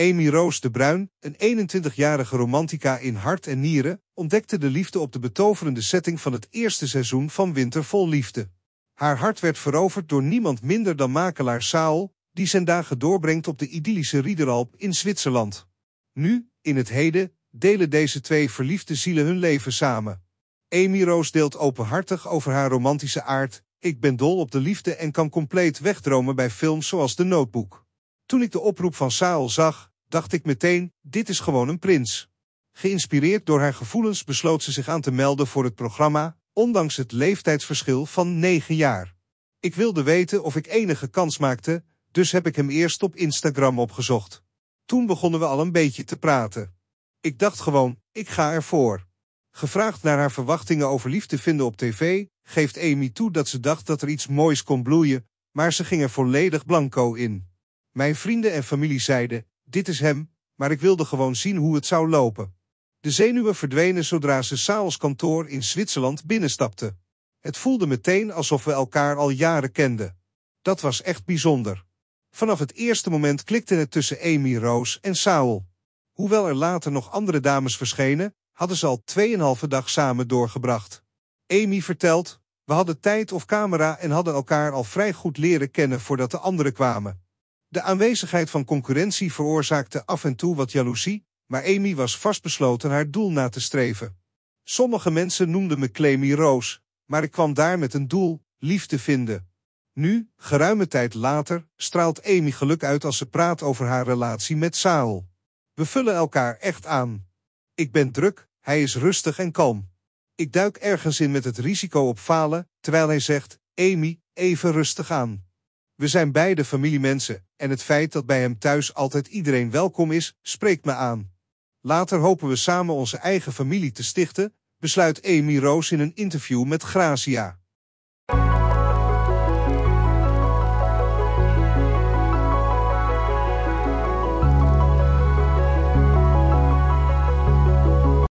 Amy Roos de Bruin, een 21-jarige romantica in hart en nieren, ontdekte de liefde op de betoverende setting van het eerste seizoen van Winter vol Liefde. Haar hart werd veroverd door niemand minder dan makelaar Saal, die zijn dagen doorbrengt op de idyllische Riederalp in Zwitserland. Nu, in het heden, delen deze twee verliefde zielen hun leven samen. Amy Roos deelt openhartig over haar romantische aard, ik ben dol op de liefde en kan compleet wegdromen bij films zoals The Notebook. Toen ik de oproep van Saal zag, dacht ik meteen, dit is gewoon een prins. Geïnspireerd door haar gevoelens besloot ze zich aan te melden voor het programma, ondanks het leeftijdsverschil van 9 jaar. Ik wilde weten of ik enige kans maakte, dus heb ik hem eerst op Instagram opgezocht. Toen begonnen we al een beetje te praten. Ik dacht gewoon, ik ga ervoor. Gevraagd naar haar verwachtingen over liefde vinden op tv, geeft Amy toe dat ze dacht dat er iets moois kon bloeien, maar ze ging er volledig blanco in. Mijn vrienden en familie zeiden, dit is hem, maar ik wilde gewoon zien hoe het zou lopen. De zenuwen verdwenen zodra ze Saals kantoor in Zwitserland binnenstapte. Het voelde meteen alsof we elkaar al jaren kenden. Dat was echt bijzonder. Vanaf het eerste moment klikte het tussen Amy Roos en Saul. Hoewel er later nog andere dames verschenen, hadden ze al tweeënhalve dag samen doorgebracht. Amy vertelt, we hadden tijd of camera en hadden elkaar al vrij goed leren kennen voordat de anderen kwamen. De aanwezigheid van concurrentie veroorzaakte af en toe wat jaloezie, maar Amy was vastbesloten haar doel na te streven. Sommige mensen noemden me Clemie Roos, maar ik kwam daar met een doel, liefde vinden. Nu, geruime tijd later, straalt Amy geluk uit als ze praat over haar relatie met Saal. We vullen elkaar echt aan. Ik ben druk, hij is rustig en kalm. Ik duik ergens in met het risico op falen, terwijl hij zegt, Amy, even rustig aan. We zijn beide familiemensen en het feit dat bij hem thuis altijd iedereen welkom is, spreekt me aan. Later hopen we samen onze eigen familie te stichten, besluit Amy Roos in een interview met Gracia.